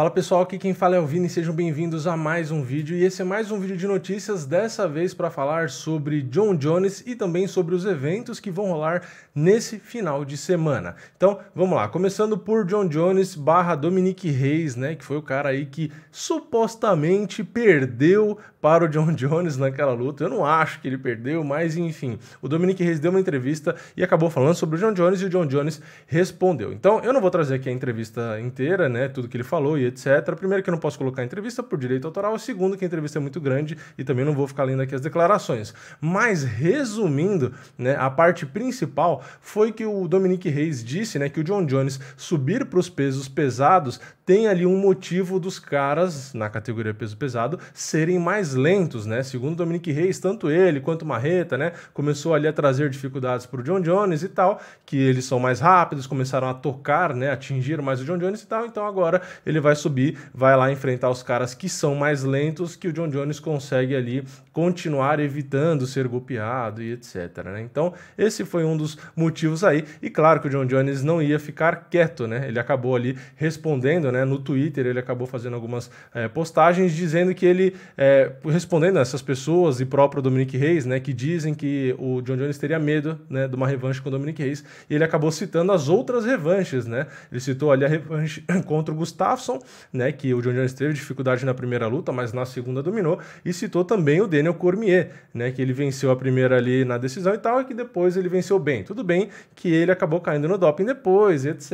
Fala pessoal, aqui quem fala é o Vini, sejam bem-vindos a mais um vídeo e esse é mais um vídeo de notícias, dessa vez para falar sobre John Jones e também sobre os eventos que vão rolar nesse final de semana. Então, vamos lá, começando por John Jones barra Dominique Reis, né, que foi o cara aí que supostamente perdeu para o John Jones naquela luta. Eu não acho que ele perdeu, mas enfim. O Dominic Reis deu uma entrevista e acabou falando sobre o John Jones e o John Jones respondeu. Então, eu não vou trazer aqui a entrevista inteira, né, tudo que ele falou e etc. Primeiro que eu não posso colocar a entrevista por direito autoral, segundo que a entrevista é muito grande e também não vou ficar lendo aqui as declarações. Mas resumindo, né, a parte principal foi que o Dominic Reis disse, né, que o John Jones subir para os pesos pesados tem ali um motivo dos caras na categoria peso pesado serem mais lentos, né? Segundo Dominic Reis, tanto ele quanto Marreta, né? Começou ali a trazer dificuldades para o John Jones e tal, que eles são mais rápidos, começaram a tocar, né? Atingir mais o John Jones e tal. Então agora ele vai subir, vai lá enfrentar os caras que são mais lentos, que o John Jones consegue ali continuar evitando ser golpeado e etc. Né? Então esse foi um dos motivos aí. E claro que o John Jones não ia ficar quieto, né? Ele acabou ali respondendo, né? No Twitter ele acabou fazendo algumas é, postagens dizendo que ele é, respondendo a essas pessoas e próprio Dominique Reis, né, que dizem que o John Jones teria medo né, de uma revanche com o Dominique Reis, e ele acabou citando as outras revanches, né? Ele citou ali a revanche contra o Gustafsson, né, que o John Jones teve dificuldade na primeira luta, mas na segunda dominou, e citou também o Daniel Cormier, né, que ele venceu a primeira ali na decisão e tal, e que depois ele venceu bem. Tudo bem que ele acabou caindo no doping depois, etc.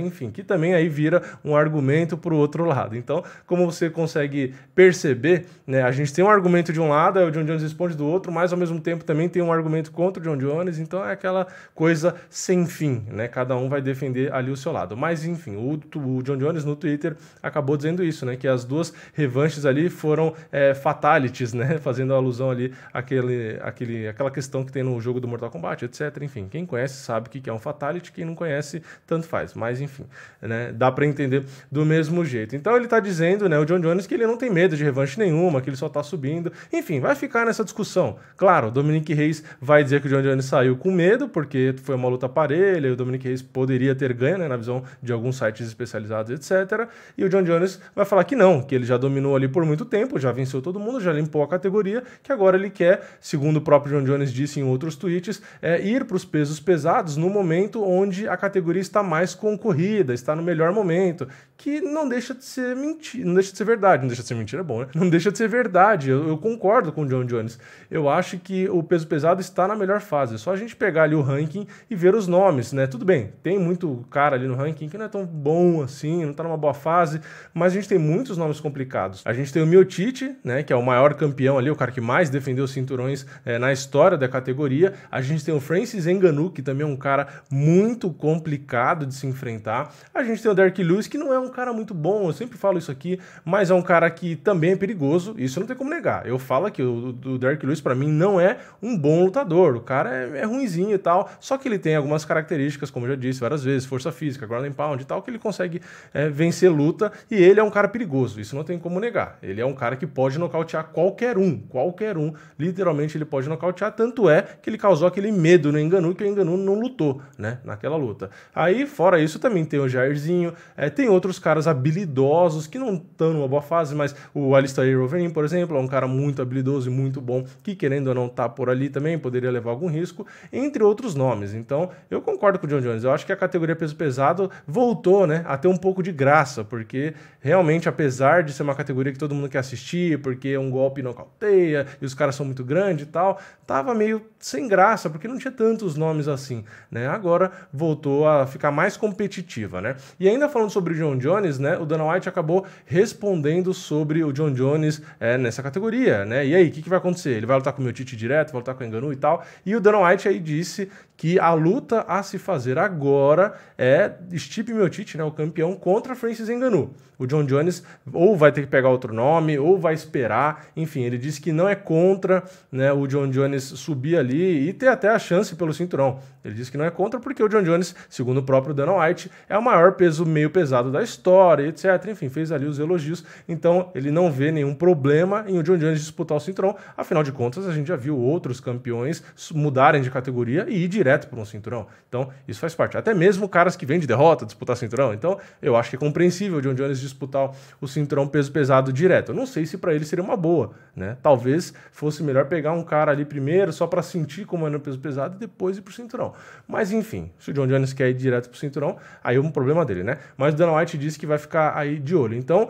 Enfim, que também aí vira um argumento para o outro lado. Então, como você consegue perceber, né, a gente gente tem um argumento de um lado, aí é o John Jones responde do outro, mas ao mesmo tempo também tem um argumento contra o John Jones, então é aquela coisa sem fim, né? Cada um vai defender ali o seu lado. Mas enfim, o, o John Jones no Twitter acabou dizendo isso, né? Que as duas revanches ali foram é, fatalities, né? Fazendo alusão ali àquele, àquele, àquela questão que tem no jogo do Mortal Kombat, etc. Enfim, quem conhece sabe o que é um fatality, quem não conhece, tanto faz. Mas enfim, né? Dá para entender do mesmo jeito. Então ele tá dizendo, né? O John Jones que ele não tem medo de revanche nenhuma, que ele só tá tá subindo. Enfim, vai ficar nessa discussão. Claro, o Dominique Reis vai dizer que o John Jones saiu com medo, porque foi uma luta parelha, e o Dominique Reis poderia ter ganho, né, na visão de alguns sites especializados, etc. E o John Jones vai falar que não, que ele já dominou ali por muito tempo, já venceu todo mundo, já limpou a categoria, que agora ele quer, segundo o próprio John Jones disse em outros tweets, é ir para os pesos pesados no momento onde a categoria está mais concorrida, está no melhor momento, que não deixa de ser mentira, não deixa de ser verdade, não deixa de ser mentira, é bom, né? Não deixa de ser verdade verdade, eu, eu, concordo com o John Jones. Eu acho que o peso pesado está na melhor fase. É só a gente pegar ali o ranking e ver os nomes, né? Tudo bem, tem muito cara ali no ranking que não é tão bom assim, não está numa boa fase, mas a gente tem muitos nomes complicados. A gente tem o Miotite, né? Que é o maior campeão ali, o cara que mais defendeu os cinturões é, na história da categoria. A gente tem o Francis Enganu, que também é um cara muito complicado de se enfrentar. A gente tem o Derek Lewis, que não é um cara muito bom, eu sempre falo isso aqui, mas é um cara que também é perigoso, isso não tem tem como negar. Eu falo que o, o Derrick Lewis para mim não é um bom lutador. O cara é, é ruinzinho e tal. Só que ele tem algumas características, como eu já disse várias vezes, força física, ground and pound e tal, que ele consegue é, vencer luta. E ele é um cara perigoso, isso não tem como negar. Ele é um cara que pode nocautear qualquer um, qualquer um. Literalmente ele pode nocautear, tanto é que ele causou aquele medo no Enganu, que o Enganu não lutou, né, naquela luta. Aí, fora isso, também tem o Jairzinho, é, tem outros caras habilidosos que não estão numa boa fase, mas o Alistair Overeem, por exemplo, exemplo, é um cara muito habilidoso e muito bom, que querendo ou não tá por ali também, poderia levar algum risco, entre outros nomes. Então, eu concordo com o John Jones. Eu acho que a categoria peso pesado voltou, né, a ter um pouco de graça, porque realmente, apesar de ser uma categoria que todo mundo quer assistir, porque um golpe nocauteia e os caras são muito grandes e tal, tava meio sem graça, porque não tinha tantos nomes assim, né? Agora voltou a ficar mais competitiva, né? E ainda falando sobre o John Jones, né, o Dana White acabou respondendo sobre o John Jones, é, nessa categoria, né? E aí, o que, que, vai acontecer? Ele vai lutar com o meu Tite direto, vai lutar com o Enganu e tal. E o Dana White aí disse que a luta a se fazer agora é Stipe tite, né, o campeão, contra Francis Enganu. O John Jones ou vai ter que pegar outro nome, ou vai esperar. Enfim, ele disse que não é contra né, o John Jones subir ali e ter até a chance pelo cinturão. Ele disse que não é contra porque o John Jones, segundo o próprio Dana White, é o maior peso meio pesado da história, etc. Enfim, fez ali os elogios. Então, ele não vê nenhum problema em o John Jones disputar o cinturão. Afinal de contas, a gente já viu outros campeões mudarem de categoria e ir direto para um cinturão. Então, isso faz parte. Até mesmo caras que vêm de derrota disputar cinturão. Então, eu acho que é compreensível o John Jones disputar o cinturão peso pesado direto. Eu não sei se para ele seria uma boa, né? Talvez fosse melhor pegar um cara ali primeiro só para sentir como é no peso pesado e depois ir pro cinturão. Mas enfim, se o John Jones quer ir direto pro cinturão, aí é um problema dele, né? Mas o Dana White disse que vai ficar aí de olho. Então,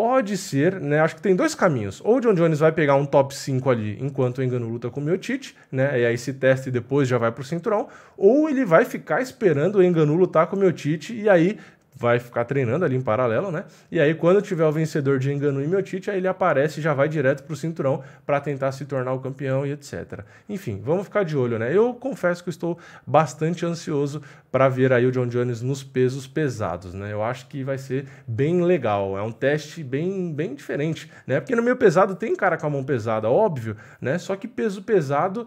pode ser, né? Acho que tem dois caminhos. Ou o John Jones vai pegar um top 5 ali enquanto o Engano luta com o Miotite, né? E aí se testa e depois já vai pro cinturão. Ou ele vai ficar esperando o Engano lutar com o Miotite e aí vai ficar treinando ali em paralelo, né? E aí, quando tiver o vencedor de Engano e Miotite, aí ele aparece e já vai direto pro cinturão para tentar se tornar o campeão e etc. Enfim, vamos ficar de olho, né? Eu confesso que estou bastante ansioso para ver aí o John Jones nos pesos pesados, né? Eu acho que vai ser bem legal. É um teste bem, bem diferente, né? Porque no meio pesado tem cara com a mão pesada, óbvio, né? Só que peso pesado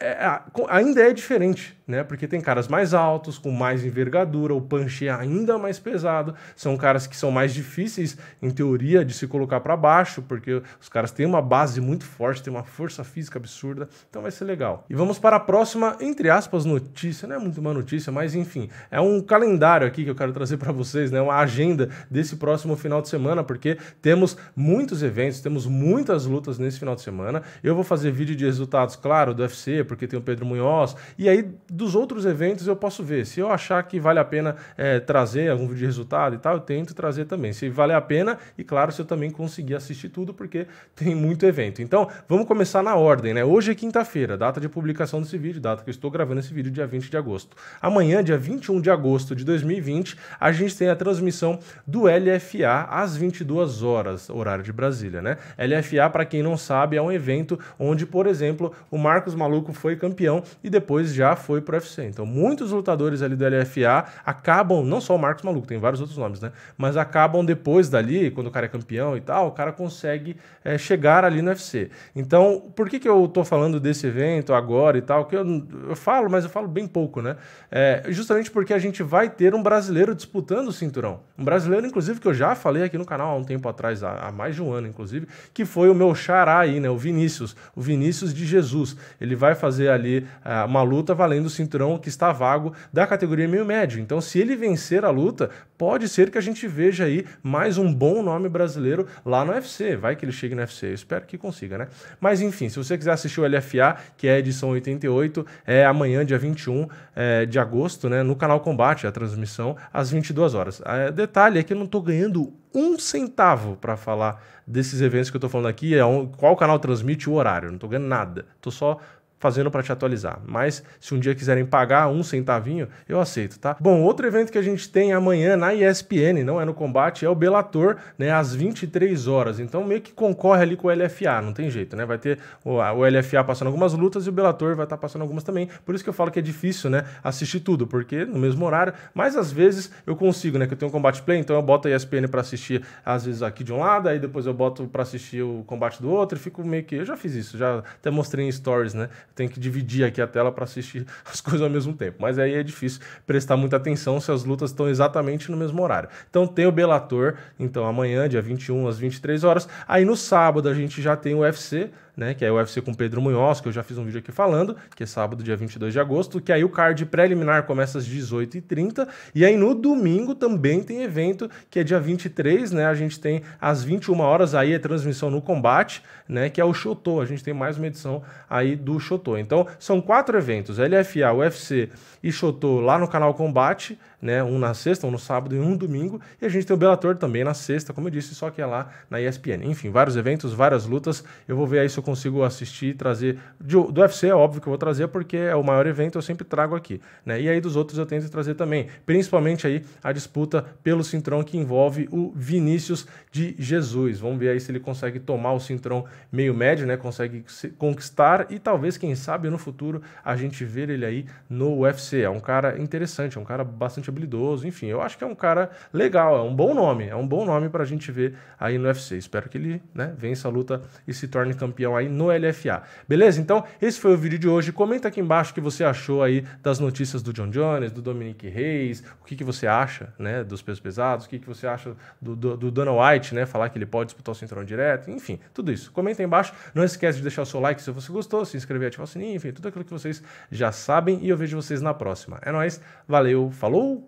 é, ah, ainda é diferente, né? Porque tem caras mais altos, com mais envergadura, o punch é ainda mais pesado. São caras que são mais difíceis, em teoria, de se colocar para baixo, porque os caras têm uma base muito forte, têm uma força física absurda. Então vai ser legal. E vamos para a próxima, entre aspas, notícia. Não é muito uma notícia, mas enfim, é um calendário aqui que eu quero trazer para vocês, né? Uma agenda desse próximo final de semana, porque temos muitos eventos, temos muitas lutas nesse final de semana. Eu vou fazer vídeo de resultados, claro, do UFC porque tem o Pedro Munhoz. E aí, dos outros eventos, eu posso ver. Se eu achar que vale a pena é, trazer algum vídeo de resultado e tal, eu tento trazer também. Se vale a pena, e claro, se eu também conseguir assistir tudo, porque tem muito evento. Então, vamos começar na ordem, né? Hoje é quinta-feira, data de publicação desse vídeo, data que eu estou gravando esse vídeo, dia 20 de agosto. Amanhã, dia 21 de agosto de 2020, a gente tem a transmissão do LFA às 22 horas, horário de Brasília, né? LFA, para quem não sabe, é um evento onde, por exemplo, o Marcos Maluco foi campeão e depois já foi pro UFC. Então, muitos lutadores ali do LFA acabam, não só o Marcos Maluco, tem vários outros nomes, né? Mas acabam depois dali, quando o cara é campeão e tal, o cara consegue é, chegar ali no UFC. Então, por que, que eu tô falando desse evento agora e tal? Que eu, eu falo, mas eu falo bem pouco, né? É, justamente porque a gente vai ter um brasileiro disputando o cinturão. Um brasileiro, inclusive, que eu já falei aqui no canal há um tempo atrás, há, há mais de um ano, inclusive, que foi o meu xará aí, né? O Vinícius. O Vinícius de Jesus. Ele vai fazer fazer ali uh, uma luta valendo o cinturão que está vago da categoria meio médio. Então, se ele vencer a luta, pode ser que a gente veja aí mais um bom nome brasileiro lá no UFC. Vai que ele chegue no UFC, eu espero que consiga, né? Mas enfim, se você quiser assistir o LFA, que é a edição 88, é amanhã, dia 21 é, de agosto, né? No canal Combate, a transmissão, às 22 horas. É, detalhe é que eu não estou ganhando um centavo para falar desses eventos que eu estou falando aqui, é um, qual canal transmite o horário, não estou ganhando nada, estou só fazendo para te atualizar. Mas se um dia quiserem pagar um centavinho, eu aceito, tá? Bom, outro evento que a gente tem amanhã na ESPN, não é no combate, é o Bellator, né, às 23 horas. Então meio que concorre ali com o LFA, não tem jeito, né? Vai ter o, o LFA passando algumas lutas e o Bellator vai estar tá passando algumas também. Por isso que eu falo que é difícil, né, assistir tudo, porque no mesmo horário, mas às vezes eu consigo, né, que eu tenho um combate play, então eu boto a ESPN para assistir às vezes aqui de um lado, aí depois eu boto para assistir o combate do outro, e fico meio que eu já fiz isso, já até mostrei em stories, né? tem que dividir aqui a tela para assistir as coisas ao mesmo tempo. Mas aí é difícil prestar muita atenção se as lutas estão exatamente no mesmo horário. Então tem o Bellator, então amanhã, dia 21 às 23 horas. Aí no sábado a gente já tem o UFC, né, que é o UFC com Pedro Munhoz, que eu já fiz um vídeo aqui falando, que é sábado, dia 22 de agosto, que aí o card preliminar começa às 18h30, e aí no domingo também tem evento, que é dia 23, né, a gente tem às 21 horas aí a é transmissão no combate, né, que é o Shotou, a gente tem mais uma edição aí do Shotou. Então, são quatro eventos: LFA, UFC e Chotô lá no canal Combate, né? Um na sexta, um no sábado e um no domingo. E a gente tem o Bellator também na sexta, como eu disse, só que é lá na ESPN. Enfim, vários eventos, várias lutas. Eu vou ver aí se eu consigo assistir e trazer. Do, UFC é óbvio que eu vou trazer, porque é o maior evento, eu sempre trago aqui. Né? E aí dos outros eu tento trazer também. Principalmente aí a disputa pelo Cintrão que envolve o Vinícius de Jesus. Vamos ver aí se ele consegue tomar o Cintrão meio médio, né? Consegue conquistar e talvez, quem quem sabe no futuro a gente ver ele aí no UFC. É um cara interessante, é um cara bastante habilidoso, enfim, eu acho que é um cara legal, é um bom nome, é um bom nome para a gente ver aí no UFC. Espero que ele né, vença a luta e se torne campeão aí no LFA. Beleza? Então, esse foi o vídeo de hoje. Comenta aqui embaixo o que você achou aí das notícias do John Jones, do Dominic Reis, o que, que você acha né, dos pesos pesados, o que, que você acha do, do, do Dana White, né? Falar que ele pode disputar o cinturão direto, enfim, tudo isso. Comenta aí embaixo. Não esquece de deixar o seu like se você gostou, se inscrever e sininho, assim, enfim, tudo aquilo que vocês já sabem. E eu vejo vocês na próxima. É nóis, valeu, falou!